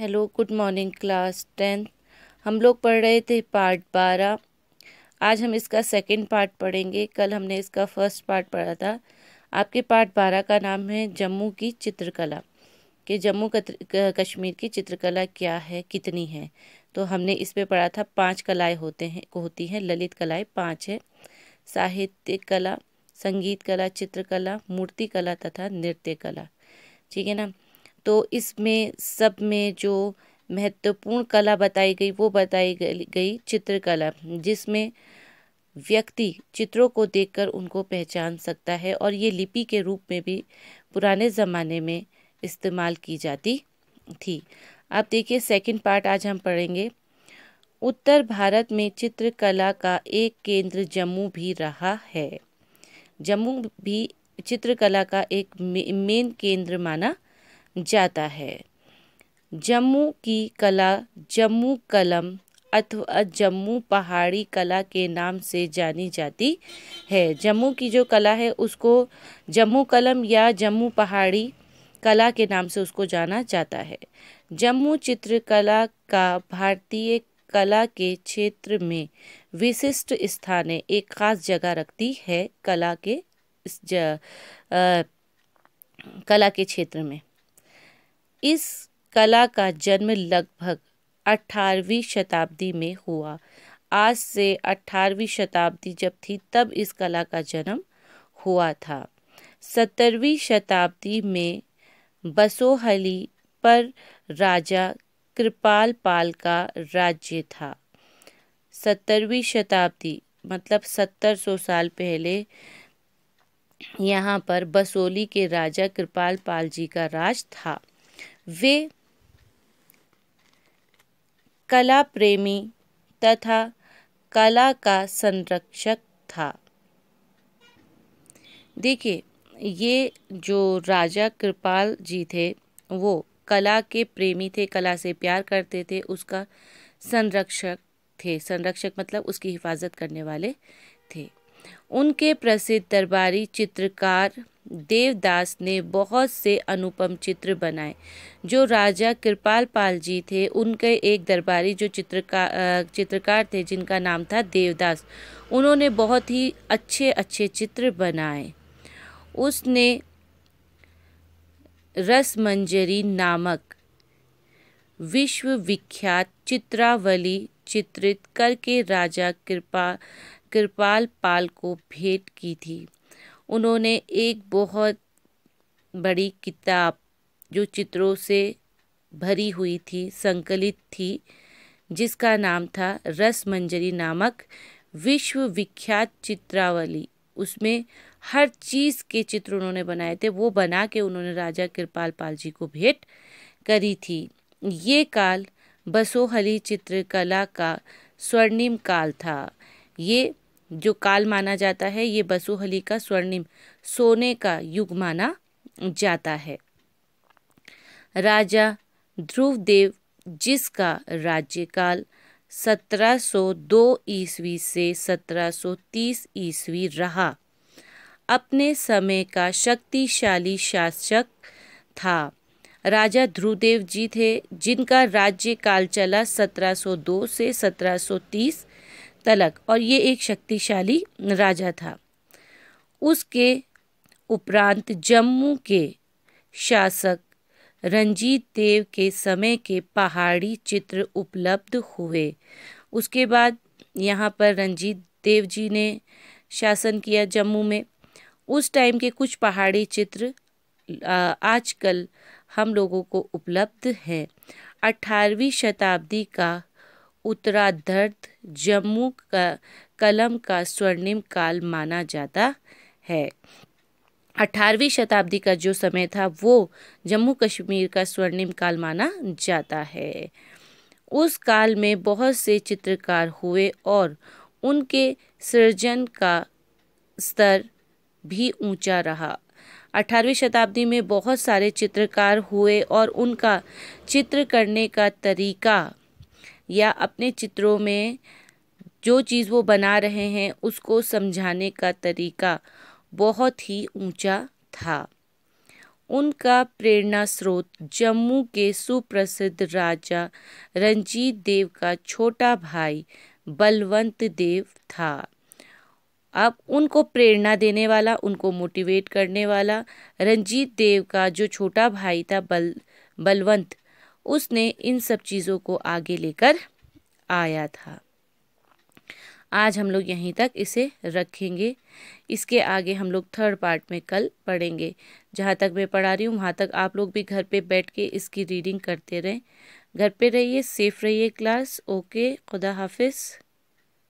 hello good morning class tenth हम लोग पढ़ रहे थे पार्ट बारह आज हम इसका सेकंड पार्ट पढ़ेंगे कल हमने इसका फर्स्ट पार्ट पढ़ा था आपके पार्ट बारह का नाम है जम्मू की चित्रकला कि जम्मू कश्मीर की चित्रकला क्या है कितनी है तो हमने इस पे पढ़ा था पांच कलाएं होते हैं होती हैं ललित कलाएं पांच है साहित्य कला संगीत कला चित्रकला मूर्ति कला तथा नृत्य कला ठीक है ना तो इसमें सब में जो महत्वपूर्ण कला बताई गई वो बताई गई चित्रकला जिसमें व्यक्ति चित्रों को देखकर उनको पहचान सकता है और ये लिपि के रूप में भी पुराने ज़माने में इस्तेमाल की जाती थी आप देखिए सेकंड पार्ट आज हम पढ़ेंगे उत्तर भारत में चित्रकला का एक केंद्र जम्मू भी रहा है जम्मू भी चित्रकला का एक मेन केंद्र माना जाता है जम्मू की कला जम्मू कलम अथवा जम्मू पहाड़ी कला के नाम से जानी जाती है जम्मू की जो कला है उसको जम्मू कलम या जम्मू पहाड़ी कला के नाम से उसको जाना जाता है जम्मू चित्रकला का भारतीय कला के क्षेत्र में विशिष्ट है एक खास जगह रखती है कला के इस ज, आ, कला के क्षेत्र में इस कला का जन्म लगभग 18वीं शताब्दी में हुआ आज से 18वीं शताब्दी जब थी तब इस कला का जन्म हुआ था सत्तरवीं शताब्दी में बसोहली पर राजा कृपाल पाल का राज्य था सत्तरवीं शताब्दी मतलब सत्तर सौ साल पहले यहाँ पर बसोली के राजा कृपाल पाल जी का राज था वे कला प्रेमी तथा कला का संरक्षक था देखिए ये जो राजा कृपाल जी थे वो कला के प्रेमी थे कला से प्यार करते थे उसका संरक्षक थे संरक्षक मतलब उसकी हिफाजत करने वाले थे उनके प्रसिद्ध दरबारी चित्रकार देवदास ने बहुत से अनुपम चित्र बनाए जो राजा कृपाल पाल जी थे उनके एक दरबारी जो चित्रकार चित्रकार थे जिनका नाम था देवदास उन्होंने बहुत ही अच्छे अच्छे चित्र बनाए उसने रस मंजरी नामक विश्वविख्यात चित्रावली चित्रित करके राजा कृपा कृपाल पाल को भेंट की थी उन्होंने एक बहुत बड़ी किताब जो चित्रों से भरी हुई थी संकलित थी जिसका नाम था रस मंजरी नामक विश्व विख्यात चित्रावली उसमें हर चीज़ के चित्र उन्होंने बनाए थे वो बना के उन्होंने राजा कृपाल पाल जी को भेंट करी थी ये काल बसोहली चित्रकला का स्वर्णिम काल था ये जो काल माना जाता है ये बसुहली का स्वर्णिम सोने का युग माना जाता है राजा ध्रुव देव जिसका राज्यकाल 1702 ईस्वी से 1730 ईस्वी रहा अपने समय का शक्तिशाली शासक था राजा ध्रुवदेव जी थे जिनका राज्य काल चला 1702 से 1730 तलक और ये एक शक्तिशाली राजा था उसके उपरांत जम्मू के शासक रंजीत देव के समय के पहाड़ी चित्र उपलब्ध हुए उसके बाद यहाँ पर रंजीत देव जी ने शासन किया जम्मू में उस टाइम के कुछ पहाड़ी चित्र आजकल हम लोगों को उपलब्ध हैं अठारहवीं शताब्दी का उत्तराधर्ध जम्मू का कलम का स्वर्णिम काल माना जाता है अठारहवीं शताब्दी का जो समय था वो जम्मू कश्मीर का स्वर्णिम काल माना जाता है उस काल में बहुत से चित्रकार हुए और उनके सृजन का स्तर भी ऊंचा रहा अठारहवीं शताब्दी में बहुत सारे चित्रकार हुए और उनका चित्र करने का तरीका या अपने चित्रों में जो चीज़ वो बना रहे हैं उसको समझाने का तरीका बहुत ही ऊंचा था उनका प्रेरणा स्रोत जम्मू के सुप्रसिद्ध राजा रंजीत देव का छोटा भाई बलवंत देव था अब उनको प्रेरणा देने वाला उनको मोटिवेट करने वाला रंजीत देव का जो छोटा भाई था बल बलवंत उसने इन सब चीज़ों को आगे लेकर आया था आज हम लोग यहीं तक इसे रखेंगे इसके आगे हम लोग थर्ड पार्ट में कल पढ़ेंगे जहाँ तक मैं पढ़ा रही हूँ वहाँ तक आप लोग भी घर पे बैठ के इसकी रीडिंग करते रहें घर पे रहिए सेफ रहिए क्लास ओके खुदा हाफिज़